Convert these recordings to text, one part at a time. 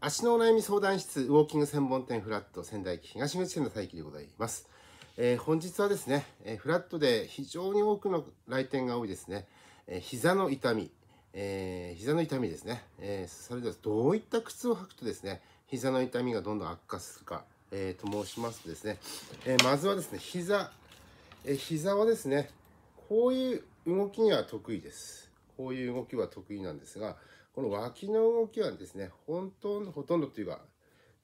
足のお悩み相談室ウォーキング専門店フラット仙台駅東口店の待機でございます、えー、本日はですね、えー、フラットで非常に多くの来店が多いですね、えー、膝の痛み、えー、膝の痛みですね、えー、それではどういった靴を履くとですね膝の痛みがどんどん悪化するか、えー、と申しますとですね、えー、まずはですね膝、えー、膝はですねこういう動きには得意ですこういう動きは得意なんですが、この脇の動きはですね、本当のほとんどというか、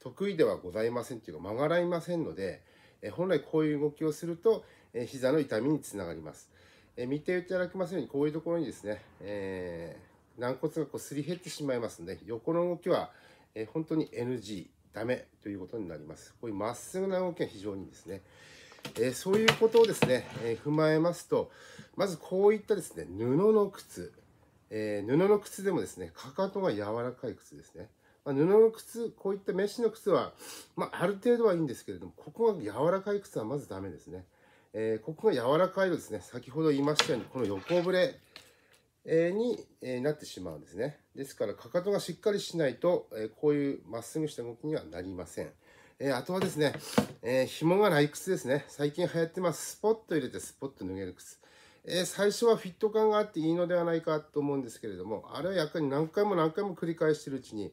得意ではございませんというか、曲がらいませんので、え本来こういう動きをすると、え膝の痛みにつながります。え見ていただきますように、こういうところにですね、えー、軟骨がこうすり減ってしまいますので、横の動きは、え本当に NG、ダメということになります。こういうまっすぐな動きが非常にですね、えー、そういうことをですね、えー、踏まえますと、まずこういったですね、布の靴、えー、布の靴でもですね、かかとが柔らかい靴ですね。まあ、布の靴、こういったメッシュの靴は、まあ、ある程度はいいんですけれども、ここが柔らかい靴はまずダメですね。えー、ここが柔らかいとですね、先ほど言いましたように、この横ブレに、えー、なってしまうんですね。ですから、かかとがしっかりしないと、えー、こういうまっすぐした動きにはなりません。えー、あとはですね、えー、紐がない靴ですね。最近流行ってます。スポッと入れてスポッと脱げる靴。え最初はフィット感があっていいのではないかと思うんですけれどもあれはやっぱり何回も何回も繰り返しているうちに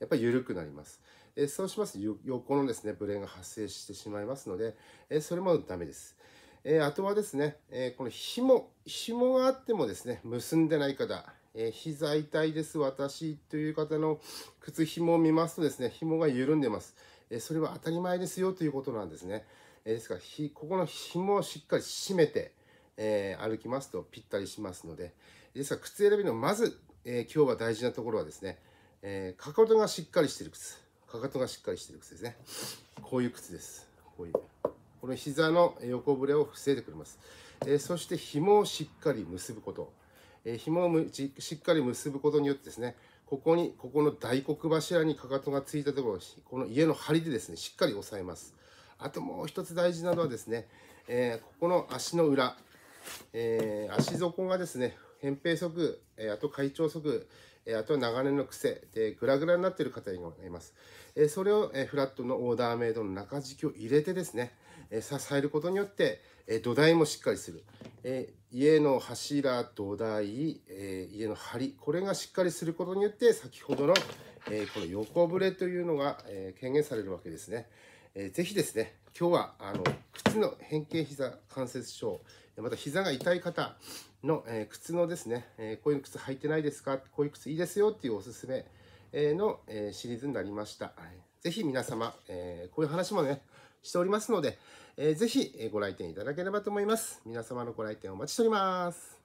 やっぱり緩くなります、えそうしますと横のですねブレが発生してしまいますので、えそれもダメですえあとはですね、えこの紐、紐があってもですね、結んでない方、え膝痛いです、私という方の靴紐を見ますとですね、紐が緩んでます。えそれは当たり前ですよということなんですね。えですから、ここの紐をしっかり締めて、えー、歩きますとぴったりしますので、実は靴選びのまず、えー、今日は大事なところはですね、えー、かかとがしっかりしてる靴。かかとがしっかりしてる靴ですね。こういう靴です。こういう。この膝の横ぶれを防いでくれます。えー、そして紐をしっかり結ぶこと。えー、紐をしっかり結ぶことによってですね、ここに、ここの大黒柱にかかとがついたところ、この家の梁でですね、しっかり押さえます。あともう一つ大事なのはですね、えー、ここの足の裏、えー、足底がですね、扁平足、えー、あと快調足、えー、あとは長年の癖で、グラグラになっている方がいます。えー、それを、えー、フラットのオーダーメイドの中敷きを入れてですね、えー、支えることによって、えー、土台もしっかりする。えー、家の柱、土台、えー、家の梁、これがしっかりすることによって、先ほどの、えー、この横ぶれというのが、えー、軽減されるわけですね。えー、ぜひですね、今日は、あの、靴の変形膝関節症、また膝が痛い方の、えー、靴のですね、えー、こういう靴履いてないですか、こういう靴いいですよっていうおすすめの、えー、シリーズになりました。ぜひ皆様、えー、こういう話もね、しておりますので、えー、ぜひご来店いただければと思います。皆様のご来店お待ちしております。